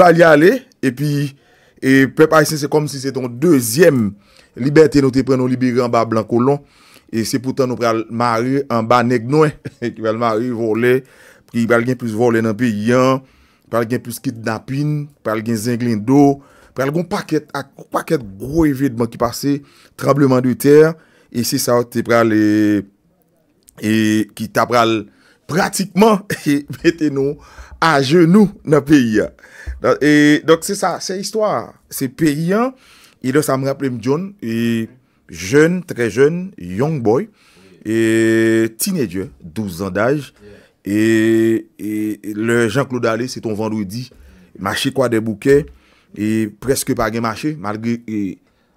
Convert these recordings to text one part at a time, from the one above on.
Val ya non, le, e pi, e pe pa ese se kom si se ton dezyem libeten nou te pre nou libiran ba blan kolon, e se pou tan nou pre al marye an ba neg nou, e ki vel marye vole, pri bal gen plus vole nan pe yon, pre al gen plus kidnapin, pre al gen zenglin do, pre al gon paket, ak paket gro evitman ki pase, trableman de ter, e se sa te pre al, e ki tabral pratikman, e pe te nou a jenou nan pe yon. Et donc, c'est ça, c'est l'histoire, C'est payant. Et là, ça me rappelle John, et jeune, très jeune, young boy, et teenager, 12 ans d'âge. Et, le Jean-Claude Allais, c'est ton vendredi. Marché quoi des bouquets, et presque pas gain marché, malgré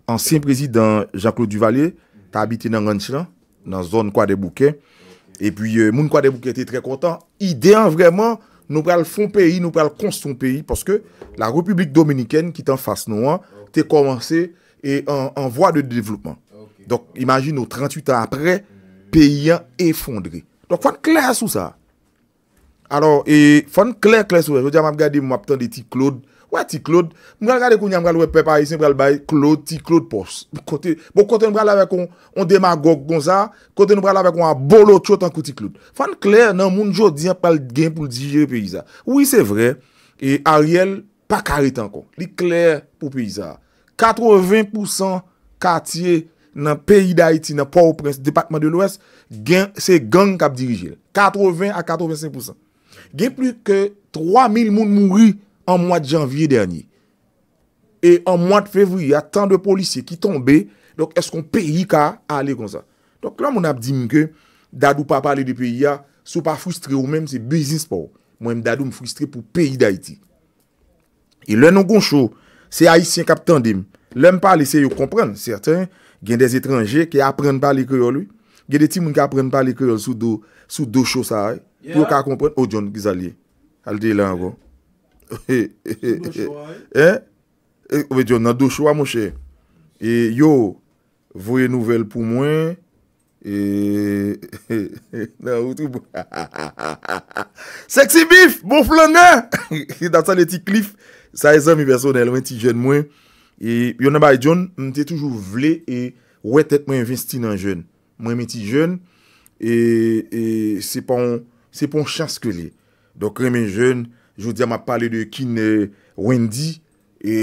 l'ancien président Jean-Claude Duvalier, as habité dans Ranchland, dans zone quoi des bouquets. Et puis, euh, quoi des bouquets était très content. Idéant vraiment. nou pral fon peyi, nou pral konston peyi poske la republik dominiken ki tan fas nou an, te komanse en vwa de devlopman dok imajin nou 38 an apre peyi an efondre dok fwane kler sou sa alors, fwane kler kler sou jwajan map gade mwap tan de ti Claude wè ti kloud, mwen gade kou nyan mwen gade wè pepay se mwen gade bay kloud ti kloud pos mwen kote, mwen kote mwen gade wè kon on demagog kon sa, kote mwen gade wè kon an bolo chot an kote kloud fan kler nan moun jodi an pal gen pou dirijere pe yisa, wè se vre e a riel pa karit an kon li kler pou pe yisa 80% katye nan peyi da iti, nan po ou prens depakman de lwes, gen se gen kap dirijere, 80 a 85% gen pli ke 3000 moun mouri an mwa di janvye derni. E an mwa di fevri, ya tan de polisye ki tombe, dok es kon peyi ka ale kon sa. Dok la moun ap di mke, dadou pa pale de peyi ya, sou pa frustre ou menm, se bizis pa ou. Mwenm dadou m frustre pou peyi da iti. E lè mn kon chou, se a yis si an kap tendim, lè m pale se yo kompren, certain gen des etranje, ke apren pale kreol ou, gen de tim moun ki apren pale kreol sou do chou sa a, pou yo ka kompren, o djon gizalye. Alte lan vwa. Eh, eh, eh, Yon nan do chwa mounche Yo Voye nouvel pou moun e, Sexy beef Moun flan nan Sa e zan mi personel e, Yon nan baye joun Mwen te toujou vle e, Mwen meti joun Se pon chaskele Remy joun Jwou diya m ap pale de kin Wendy. E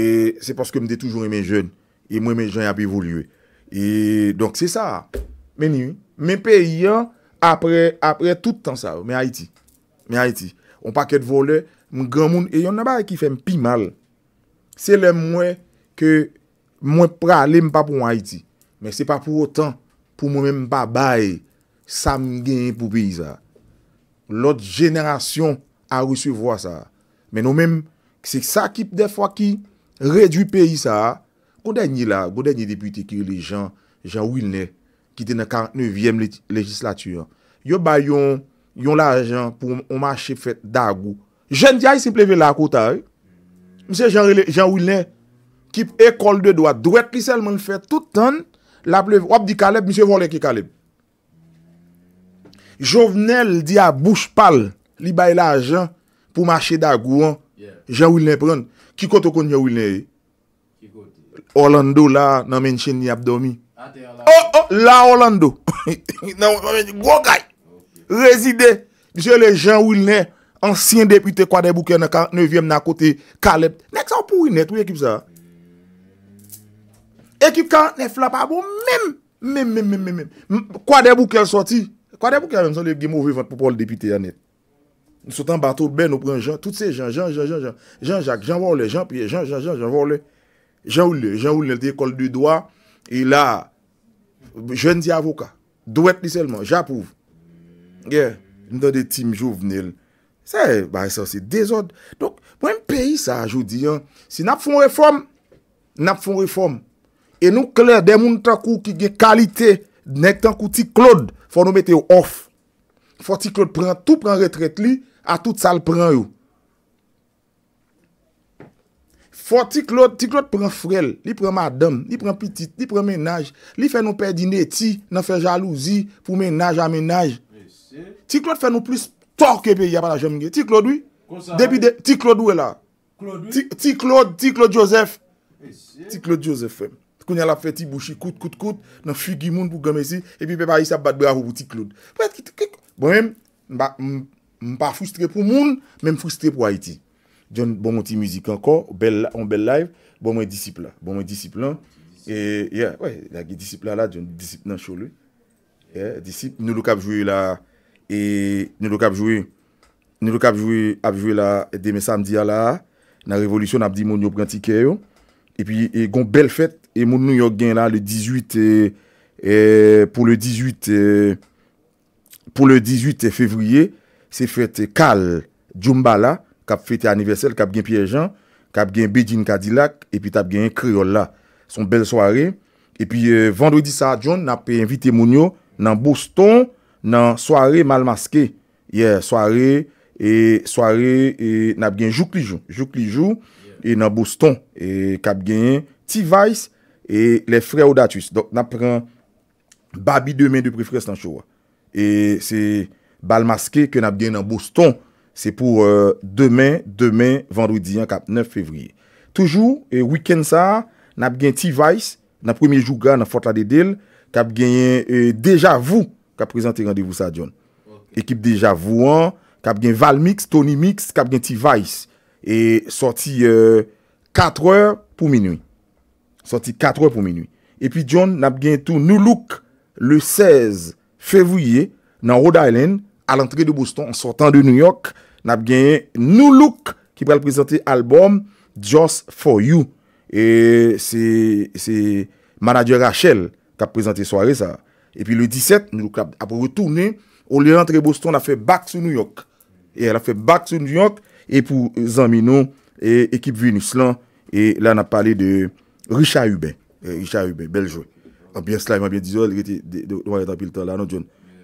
se paske m de toujoure men jen. E mwen men jen ap evoluye. E donk se sa. Men yon. Men pe yon apre tout tan sa. Men Haiti. Men Haiti. On pa ket vole. M gran moun. E yon nabare ki fe m pi mal. Se le mwen ke mwen pra ale m pa pou m Haiti. Men se pa pou otan. Pou mwen m pa baye. Sa m genye pou pi yon sa. Lot jenerasyon. a resevwa sa. Men nou men, se sa kip defwa ki, redu peyi sa, kou denye la, kou denye deputi ki, le jan, jan Wilney, ki te ne 49e legislatur. Yo bayon, yon la jan, pou omache fet dagou. Jende ya yi se pleve la kouta, mse jan Wilney, kip ekol de doa, dwek ki selman fet, toutan, la pleve, wap di kalep, mse volen ki kalep. Jovenel di a bouche pal, Li bay la ajan pou mache dagou an, jan wilnen pren. Ki koto kon nye wilnen e? Orlando la nan menchen ni abdomi. Ate ah, Orlando? Ho, oh, oh, ho, la Orlando. Gwo gay, rezide, jè le jan wilnen, ansyen depite kwa de bouke nan kote Kaleb. Nèk sa ou pou winnet ou ekip sa? Ekip ka nan flap a bou men, men, men, men, men, men. Kwa de bouke al soti, kwa de bouke al men son le game over event pou pou al depite yan net. Soutan bato ben ou pren jan. Tout se jan. Jan, jan, jan, jan. Jan, jan, jan, jan. Jan wole. Jan, jan, jan, jan. Jan wole. Jan wole. Jan wole l dey kol du doa. Il la jen di avoka. Do et li selman. Ja pou. Gye. N dey tim jo vnel. Se, ba, se, se dezod. Donk, mwen peyi sa ajodi an. Si nap fon reform. Nap fon reform. E nou kler den moun takou ki ge kalite. Nek tankou ti klod. Fon nou mette ou off. Fon ti klod. Pran tou pran retret li. A tout sal pran yo. Fwa ti Claude, ti Claude pran frel. Li pran madam, li pran pitit, li pran menaj. Li fè nou pè din eti, nan fè jalouzi, pou menaj amenaj. Ti Claude fè nou plus torke pe yabala jem nge. Ti Claude wè? Kon sa? Depi de, ti Claude wè la? Claude wè? Ti Claude, ti Claude Joseph. E eh, si? Ti Claude Joseph wè. Koun yal ap fè ti bouchi kout kout kout, nan fugi moun pou gome si, epi pe pa yisa bat be a hou pou ti Claude. Pwè, ki, ki, ki, kou. Bon, Bwèm, mba, mb. m pa fustre pou moun, men fustre pou Haiti. Dyon bon mouti mouzik ankon, on bel laiv, bon mwen disiplan. Bon mwen disiplan. E, ya, wè, lage disiplan la, dyon disiplan chole. E, disiplan. Nou lo kapjouye la, e, nou lo kapjouye, nou lo kapjouye apjouye la, deme samdi a la, nan revolisyon apdi moun yo pranti kè yo. E pi, e gon bel fèt, e moun nou yo gen la, le 18, e, pou le 18, e, pou le 18 fevriye, Se fete kal Joumba la. Kap fete aniversel kap gen Pierre-Jean. Kap gen Beijing Cadillac. E pi tap gen Kriol la. Son bel soare. E pi euh, vendredi sa adjon. Nap pe invite moun yo nan Boston. Nan soare malmaske. Yeah. Soare. E soare. E nap gen Jouk Lijou. Jouk Lijou. E nan Boston. E kap gen T-Vice. E le fre ou datus. Dok nap pren Babi Deme de Prefresse nan Choua. E se... Balmaske ke nab gen nan Boston. Se pou euh, demen, demen, vendredi an kap 9 fevriye. Toujou, e wikend sa, nab gen T-Vice, nan premiye jougan nan Fort La De Del, kap gen e, DejaVou kap prezente randevou sa, John. Ekip DejaVou an, kap gen Valmix, TonyMix, kap gen T-Vice. E sorti 4 or pou minwi. Sorti 4 or pou minwi. E pi John, nab gen tou Noulouk le 16 fevriye nan Rhode Island, al entre de Boston, an sortan de New York, nap genye New Look ki pral prezente albom Just For You. E se manager Rachel kap prezente soare sa. E pi le 17, New Look ap retourne, ol le entre Boston, la fe back sou New York. E la fe back sou New York e pou Zanmino ekip Vinus lan. E la nap pale de Richard Hubey. Richard Hubey, bel joun. Abyen slime, abyen dizon, anot joun.